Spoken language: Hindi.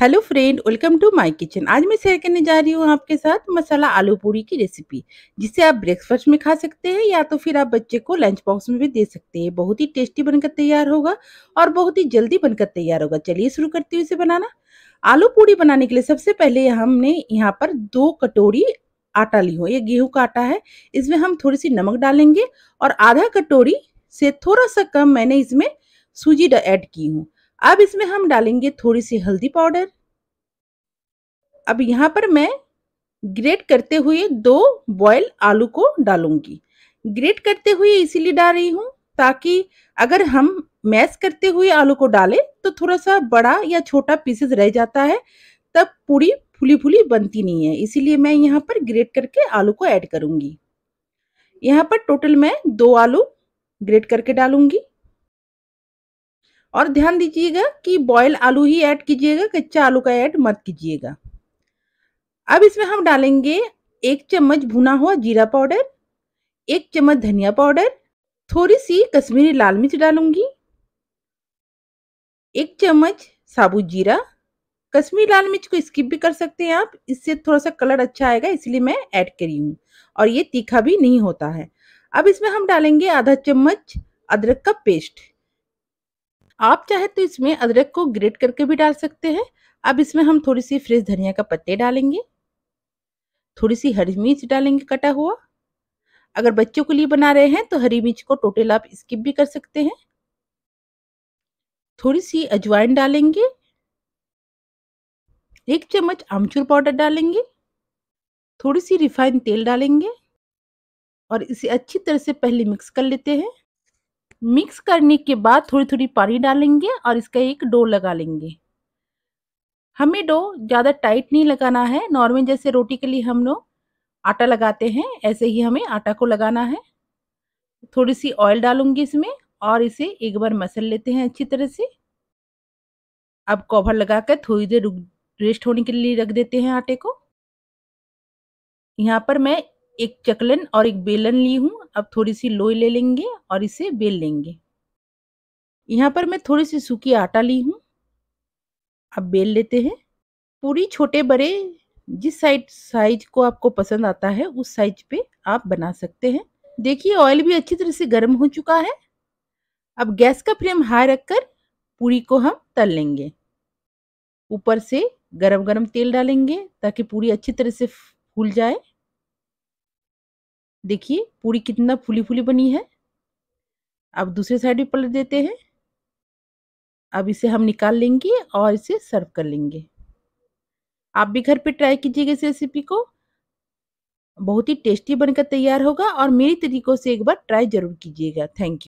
hello friend welcome to my kitchen आज मैं शेयर करने जा रही हूँ आपके साथ मसाला आलू पूरी की रेसिपी जिसे आप ब्रेकफास्ट में खा सकते हैं या तो फिर आप बच्चे को लंच बॉक्स में भी दे सकते हैं बहुत ही टेस्टी बनकर तैयार होगा और बहुत ही जल्दी बनकर तैयार होगा चलिए शुरू करती हूँ इसे बनाना आलू पूड़ी बनाने के लिए सबसे पहले हमने यहाँ पर दो कटोरी आटा ली हो ये गेहूँ का आटा है इसमें हम थोड़ी सी नमक डालेंगे और आधा कटोरी से थोड़ा सा कम मैंने इसमें सूजी ऐड की हूँ अब इसमें हम डालेंगे थोड़ी सी हल्दी पाउडर अब यहाँ पर मैं ग्रेट करते हुए दो बॉयल आलू को डालूंगी ग्रेट करते हुए इसीलिए डाल रही हूँ ताकि अगर हम मैश करते हुए आलू को डालें तो थोड़ा सा बड़ा या छोटा पीसेस रह जाता है तब पूरी फुली फुली बनती नहीं है इसीलिए मैं यहाँ पर ग्रेट करके आलू को ऐड करूँगी यहाँ पर टोटल मैं दो आलू ग्रेट करके डालूंगी और ध्यान दीजिएगा कि बॉयल आलू ही ऐड कीजिएगा कच्चा आलू का ऐड मत कीजिएगा अब इसमें हम डालेंगे एक चम्मच भुना हुआ जीरा पाउडर एक चम्मच धनिया पाउडर थोड़ी सी कश्मीरी लाल मिर्च डालूंगी एक चम्मच साबुत जीरा कश्मीरी लाल मिर्च को स्किप भी कर सकते हैं आप इससे थोड़ा सा कलर अच्छा आएगा इसलिए मैं ऐड करी हूँ और ये तीखा भी नहीं होता है अब इसमें हम डालेंगे आधा चम्मच अदरक का पेस्ट आप चाहे तो इसमें अदरक को ग्रेट करके भी डाल सकते हैं अब इसमें हम थोड़ी सी फ्रेश धनिया का पत्ते डालेंगे थोड़ी सी हरी मिर्च डालेंगे कटा हुआ अगर बच्चों के लिए बना रहे हैं तो हरी मिर्च को टोटल आप स्किप भी कर सकते हैं थोड़ी सी अजवाइन डालेंगे एक चम्मच आमचूर पाउडर डालेंगे थोड़ी सी रिफाइंड तेल डालेंगे और इसे अच्छी तरह से पहले मिक्स कर लेते हैं मिक्स करने के बाद थोड़ी थोड़ी पानी डालेंगे और इसका एक डो लगा लेंगे हमें डो ज़्यादा टाइट नहीं लगाना है नॉर्मल जैसे रोटी के लिए हम लोग आटा लगाते हैं ऐसे ही हमें आटा को लगाना है थोड़ी सी ऑयल डालूंगी इसमें और इसे एक बार मसल लेते हैं अच्छी तरह से अब कवर लगा कर थोड़ी देर रेस्ट होने के लिए रख देते हैं आटे को यहाँ पर मैं एक चकलन और एक बेलन ली हूँ अब थोड़ी सी लोई ले लेंगे और इसे बेल लेंगे यहाँ पर मैं थोड़ी सी सूखी आटा ली हूँ अब बेल लेते हैं पूरी छोटे बड़े जिस साइड साइज को आपको पसंद आता है उस साइज पे आप बना सकते हैं देखिए ऑयल भी अच्छी तरह से गर्म हो चुका है अब गैस का फ्लेम हाई रखकर पूरी को हम तल लेंगे ऊपर से गरम गरम तेल डालेंगे ताकि पूरी अच्छी तरह से फूल जाए देखिए पूरी कितना फूली फूली बनी है अब दूसरे साइड भी पलट देते हैं अब इसे हम निकाल लेंगे और इसे सर्व कर लेंगे आप भी घर पे ट्राई कीजिएगा इस रेसिपी को बहुत ही टेस्टी बनकर तैयार होगा और मेरी तरीक़ों से एक बार ट्राई ज़रूर कीजिएगा थैंक यू